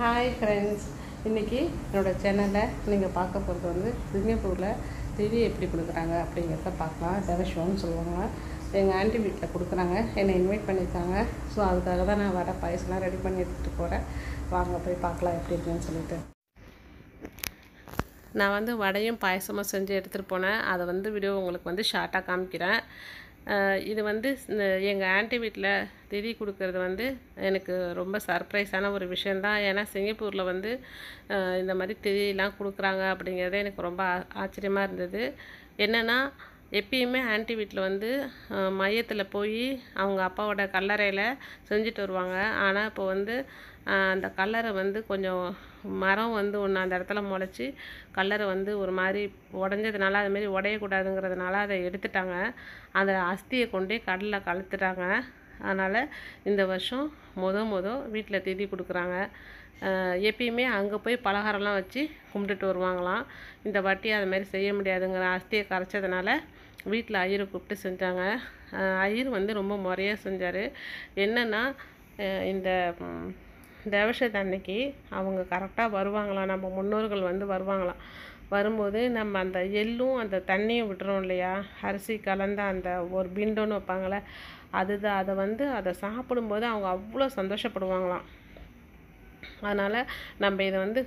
hi friends இன்றைக்கி என்னோடய சேனலில் நீங்கள் பார்க்க போகிறது வந்து சிங்கப்பூரில் திவி எப்படி கொடுக்குறாங்க அப்படிங்கிறத பார்க்கலாம் சேவை சொல்லுவாங்க எங்கள் ஆண்டி வீட்டில் கொடுக்குறாங்க என்னை இன்வைட் பண்ணியிருக்காங்க ஸோ அதுக்காக தான் நான் வர பாயசெலாம் ரெடி பண்ணி எடுத்துகிட்டு போகிறேன் வாங்க போய் பார்க்கலாம் எப்படி இருக்குன்னு சொல்லிட்டு நான் வந்து வடையும் பாயசமும் செஞ்சு எடுத்துகிட்டு போனேன் அதை வந்து வீடியோ உங்களுக்கு வந்து ஷார்ட்டாக காமிக்கிறேன் இது வந்து எங்கள் ஆண்டி வீட்டில் திதி கொடுக்கறது வந்து எனக்கு ரொம்ப சர்ப்ரைஸான ஒரு விஷயந்தான் ஏன்னா சிங்கப்பூரில் வந்து இந்த மாதிரி திதியெலாம் கொடுக்குறாங்க அப்படிங்கிறது எனக்கு ரொம்ப ஆச்சரியமாக இருந்தது என்னென்னா எப்பயுமே ஆண்டி வீட்டில் வந்து மையத்தில் போய் அவங்க அப்பாவோட கல்லறையில் செஞ்சுட்டு வருவாங்க ஆனால் இப்போ வந்து அந்த கல்லரை வந்து கொஞ்சம் மரம் வந்து ஒன்று அந்த இடத்துல முளைச்சி கல்லரை வந்து ஒரு மாதிரி உடஞ்சதுனால அதுமாரி உடையக்கூடாதுங்கிறதுனால அதை எடுத்துட்டாங்க அந்த அஸ்தியை கொண்டே கடலில் கலத்துட்டாங்க அதனால் இந்த வருஷம் முத முத வீட்டில் திதி கொடுக்குறாங்க எப்பயுமே அங்கே போய் பலகாரம்லாம் வச்சு கும்பிட்டுட்டு வருவாங்களாம் இந்த வட்டி அது மாதிரி செய்ய முடியாதுங்கிற அஸ்தியை கரைச்சதுனால வீட்டில் ஐயரை கூப்பிட்டு செஞ்சாங்க ஐயர் வந்து ரொம்ப முறையாக செஞ்சார் என்னென்னா இந்த தேவசத் அன்னைக்கு அவங்க கரெக்டாக வருவாங்களாம் நம்ம முன்னோர்கள் வந்து வருவாங்களாம் வரும்போது நம்ம அந்த எள்ளும் அந்த தண்ணியும் விட்டுறோம் இல்லையா அரிசி கலந்த அந்த ஒரு பிண்டோன்னு வைப்பாங்களே அதுதான் அதை வந்து அதை சாப்பிடும்போது அவங்க அவ்வளோ சந்தோஷப்படுவாங்களாம் அதனால் நம்ம இதை வந்து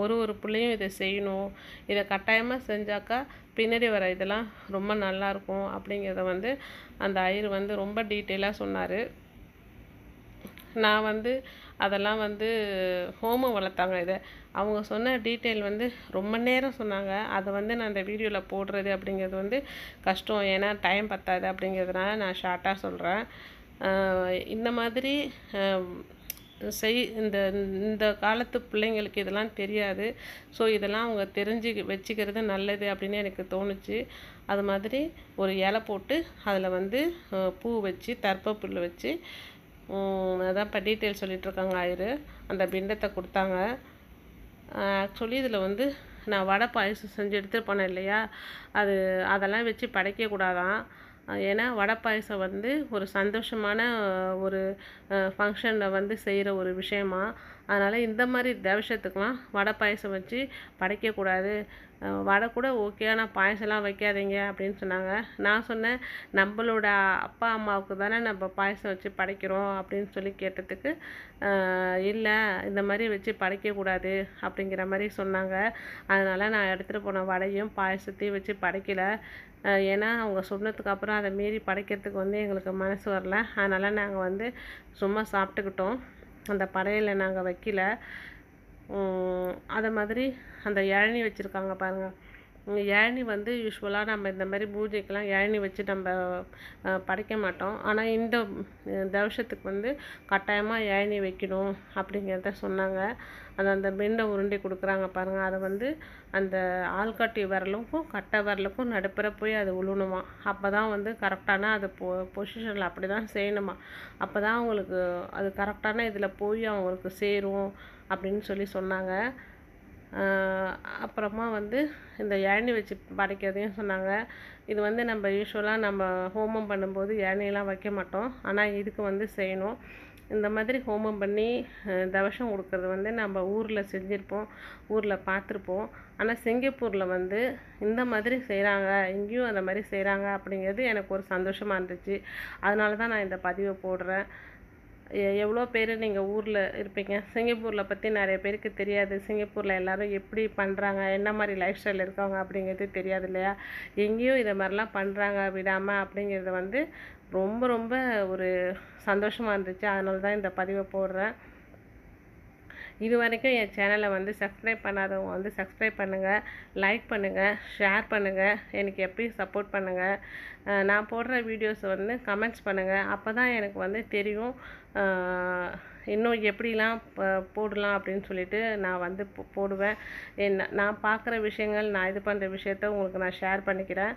ஒரு ஒரு பிள்ளையும் இதை செய்யணும் இதை கட்டாயமாக செஞ்சாக்கா பின்னாடி வர இதெல்லாம் ரொம்ப நல்லாயிருக்கும் அப்படிங்கிறத வந்து அந்த ஐயர் வந்து ரொம்ப டீட்டெயிலாக சொன்னார் நான் வந்து அதெல்லாம் வந்து ஹோமை வளர்த்தாங்க இதை அவங்க சொன்ன டீட்டெயில் வந்து ரொம்ப நேரம் சொன்னாங்க அதை வந்து நான் இந்த வீடியோவில் போடுறது அப்படிங்கிறது வந்து கஷ்டம் ஏன்னா டைம் பத்தாது அப்படிங்கிறதுனால நான் ஷார்ட்டாக சொல்கிறேன் இந்த மாதிரி செய் இந்த இந்த காலத்து பிள்ளைங்களுக்கு இதெல்லாம் தெரியாது ஸோ இதெல்லாம் அவங்க தெரிஞ்சு வச்சுக்கிறது நல்லது அப்படின்னு எனக்கு தோணுச்சு அது மாதிரி ஒரு இலை போட்டு அதில் வந்து பூ வச்சு தர்ப்பப்புல் வச்சு அதான் இப்போ டீட்டெயில் சொல்லிகிட்ருக்காங்க ஆயிரு அந்த பிண்டத்தை கொடுத்தாங்க ஆக்சுவலி இதில் வந்து நான் வடை பாயசம் செஞ்சு எடுத்துகிட்டு போனேன் இல்லையா அது அதெல்லாம் வச்சு படைக்கக்கூடாதான் ஏன்னா வடை பாயசம் வந்து ஒரு சந்தோஷமான ஒரு ஃபங்க்ஷனில் வந்து செய்கிற ஒரு விஷயமா அதனால் இந்த மாதிரி தேவசத்துக்கெலாம் வடை பாயசம் வச்சு படைக்கக்கூடாது வடை கூட ஓகே ஆனால் பாயசம்லாம் வைக்காதீங்க அப்படின்னு சொன்னாங்க நான் சொன்னேன் நம்மளோட அப்பா அம்மாவுக்கு தானே நம்ம பாயசம் வச்சு படைக்கிறோம் அப்படின்னு சொல்லி கேட்டதுக்கு இல்லை இந்த மாதிரி வச்சு படைக்கக்கூடாது அப்படிங்கிற மாதிரி சொன்னாங்க அதனால் நான் எடுத்துகிட்டு போன வடையும் பாயசத்தையும் வச்சு படைக்கலை ஏன்னா அவங்க சொன்னதுக்கு அப்புறம் அதை மீறி படைக்கிறதுக்கு வந்து எங்களுக்கு மனசு வரல அதனால் நாங்கள் வந்து சும்மா சாப்பிட்டுக்கிட்டோம் அந்த படையலில் நாங்கள் வைக்கல அதை மாதிரி அந்த இழனி வச்சுருக்காங்க பாருங்கள் ஏழனி வந்து யூஸ்வலாக நம்ம இந்த மாதிரி பூஜைக்கெலாம் ஏழனி வச்சு நம்ம படைக்க மாட்டோம் ஆனால் இந்த தவசத்துக்கு வந்து கட்டாயமாக ஏழனி வைக்கணும் அப்படிங்கிறத சொன்னாங்க அது அந்த பெண்டை உருண்டி கொடுக்குறாங்க பாருங்கள் அதை வந்து அந்த ஆள்காட்டி வரலுக்கும் கட்டை வரலுக்கும் நடுப்புற போய் அது உழுணுமா அப்போ தான் வந்து கரெக்டான அது பொ பொசிஷனில் அப்படி தான் செய்யணுமா அப்போ தான் அவங்களுக்கு அது கரெக்டான இதில் போய் அவங்களுக்கு சேரும் அப்படின்னு சொல்லி சொன்னாங்க அப்புறமா வந்து இந்த ஏணி வச்சு படைக்கிறதையும் சொன்னாங்க இது வந்து நம்ம யூஸ்வலாக நம்ம ஹோமம் பண்ணும்போது இளநிலாம் வைக்க மாட்டோம் ஆனால் இதுக்கு வந்து செய்யணும் இந்த மாதிரி ஹோமம் பண்ணி தவசம் கொடுக்கறது வந்து நம்ம ஊரில் செஞ்சுருப்போம் ஊரில் பார்த்துருப்போம் ஆனால் சிங்கப்பூரில் வந்து இந்த மாதிரி செய்கிறாங்க இங்கேயும் அந்த மாதிரி செய்கிறாங்க அப்படிங்கிறது எனக்கு ஒரு சந்தோஷமாக இருந்துச்சு அதனால தான் நான் இந்த பதிவை போடுறேன் எவ்வளோ பேர் நீங்கள் ஊரில் இருப்பீங்க சிங்கப்பூரில் பற்றி நிறைய பேருக்கு தெரியாது சிங்கப்பூரில் எல்லோரும் எப்படி பண்ணுறாங்க என்ன மாதிரி லைஃப் ஸ்டைல் இருக்காங்க அப்படிங்கிறது தெரியாது இல்லையா எங்கேயும் இதை மாதிரிலாம் பண்ணுறாங்க விடாமல் அப்படிங்கிறது வந்து ரொம்ப ரொம்ப ஒரு சந்தோஷமாக இருந்துச்சு அதனால தான் இந்த பதிவை போடுறேன் இது வரைக்கும் என் சேனலை வந்து சப்ஸ்கிரைப் பண்ணாதவங்க வந்து சப்ஸ்கிரைப் பண்ணுங்கள் லைக் பண்ணுங்கள் ஷேர் பண்ணுங்கள் எனக்கு எப்பயும் சப்போர்ட் பண்ணுங்கள் நான் போடுற வீடியோஸ் வந்து கமெண்ட்ஸ் பண்ணுங்கள் அப்போ தான் எனக்கு வந்து தெரியும் இன்னும் எப்படிலாம் போடலாம் அப்படின்னு சொல்லிட்டு நான் வந்து போடுவேன் என்ன நான் பார்க்குற விஷயங்கள் நான் இது பண்ணுற விஷயத்த உங்களுக்கு நான் ஷேர் பண்ணிக்கிறேன்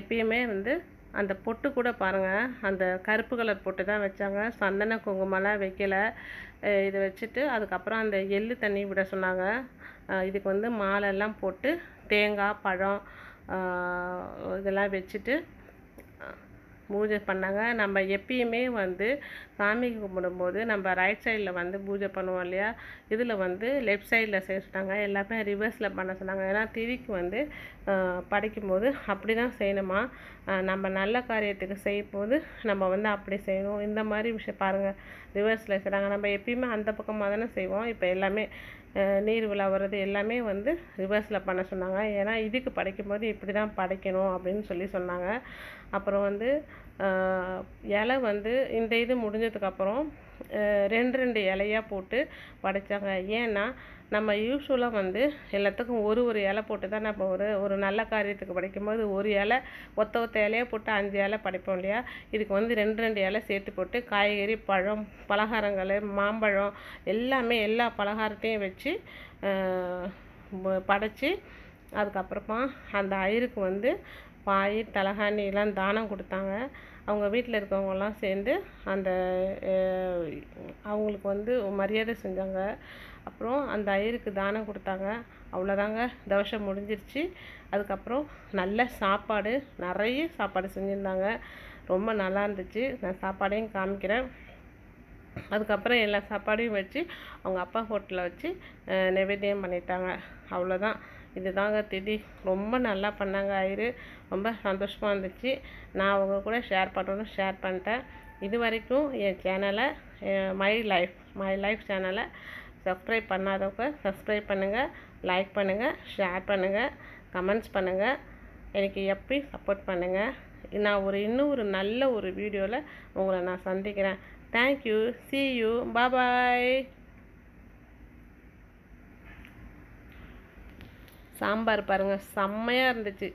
எப்பயுமே வந்து அந்த பொட்டு கூட பாருங்கள் அந்த கருப்பு கலர் பொட்டு தான் வச்சாங்க சந்தன குங்குமம்லாம் வைக்கலை இதை வச்சுட்டு அதுக்கப்புறம் அந்த எள்ளு தண்ணி விட சொன்னாங்க இதுக்கு வந்து மாலைலாம் போட்டு தேங்காய் பழம் இதெல்லாம் வச்சுட்டு பூஜை பண்ணாங்க நம்ம எப்பயுமே வந்து சாமி கும்பிடும்போது நம்ம ரைட் சைடில் வந்து பூஜை பண்ணுவோம் இல்லையா இதில் வந்து லெஃப்ட் சைடில் செய்ய சொன்னாங்க எல்லாமே ரிவர்ஸில் பண்ண சொன்னாங்க ஏன்னா திவிக்கு வந்து படைக்கும்போது அப்படி தான் செய்யணுமா நம்ம நல்ல காரியத்துக்கு செய்யும் போது நம்ம வந்து அப்படி செய்யணும் இந்த மாதிரி விஷயம் பாருங்கள் ரிவர்ஸில் செய்கிறாங்க நம்ம எப்பயுமே அந்த பக்கமாக தானே செய்வோம் இப்போ எல்லாமே நீர் விழா வர்றது எல்லாமே வந்து ரிவர்ஸில் பண்ண சொன்னாங்க ஏன்னா இதுக்கு படைக்கும் போது இப்படி தான் படைக்கணும் அப்படின்னு சொல்லி சொன்னாங்க அப்புறம் வந்து இலை வந்து இந்த இது முடிஞ்சதுக்கப்புறம் ரெண்டு ரெண்டு இலையாக போட்டு படைத்தாங்க ஏன்னா நம்ம யூஸ்வலாக வந்து எல்லாத்துக்கும் ஒரு ஒரு இலை போட்டு தான் நம்ம ஒரு ஒரு நல்ல காரியத்துக்கு படைக்கும்போது ஒரு இலை ஒத்த ஒத்த இலையாக போட்டு அஞ்சு இலை படைப்போம் இல்லையா இதுக்கு வந்து ரெண்டு ரெண்டு இலை சேர்த்து போட்டு காய்கறி பழம் பலகாரங்கள் மாம்பழம் எல்லாமே எல்லா பலகாரத்தையும் வச்சு படைச்சி அதுக்கப்புறமா அந்த ஐருக்கு வந்து பாய் எல்லாம் தானம் கொடுத்தாங்க அவங்க வீட்டில் இருக்கவங்கெல்லாம் சேர்ந்து அந்த அவங்களுக்கு வந்து மரியாதை செஞ்சாங்க அப்புறம் அந்த ஐயருக்கு தானம் கொடுத்தாங்க அவ்வளோதாங்க தோஷம் முடிஞ்சிருச்சு அதுக்கப்புறம் நல்ல சாப்பாடு நிறைய சாப்பாடு செஞ்சுருந்தாங்க ரொம்ப நல்லா இருந்துச்சு நான் சாப்பாடையும் காமிக்கிறேன் அதுக்கப்புறம் எல்லா சாப்பாடையும் வச்சு அவங்க அப்பா ஹோட்டலில் வச்சு நைவேத்தியம் பண்ணிட்டாங்க அவ்வளோதான் இதுதாங்க திதி ரொம்ப நல்லா பண்ணாங்க ஆயிரு ரொம்ப சந்தோஷமாக இருந்துச்சு நான் அவங்க கூட ஷேர் பண்ணணும் ஷேர் பண்ணிட்டேன் இது வரைக்கும் என் சேனலை மை லைஃப் மை லைஃப் சேனலை சப்ஸ்கிரைப் பண்ணாதவங்க சப்ஸ்கிரைப் பண்ணுங்கள் லைக் பண்ணுங்கள் ஷேர் பண்ணுங்கள் கமெண்ட்ஸ் பண்ணுங்கள் எனக்கு எப்படி சப்போர்ட் பண்ணுங்கள் நான் ஒரு இன்னும் ஒரு நல்ல ஒரு வீடியோவில் உங்களை நான் சந்திக்கிறேன் thank you see you bye bye sambar பாருங்கள் செம்மையாக இருந்துச்சு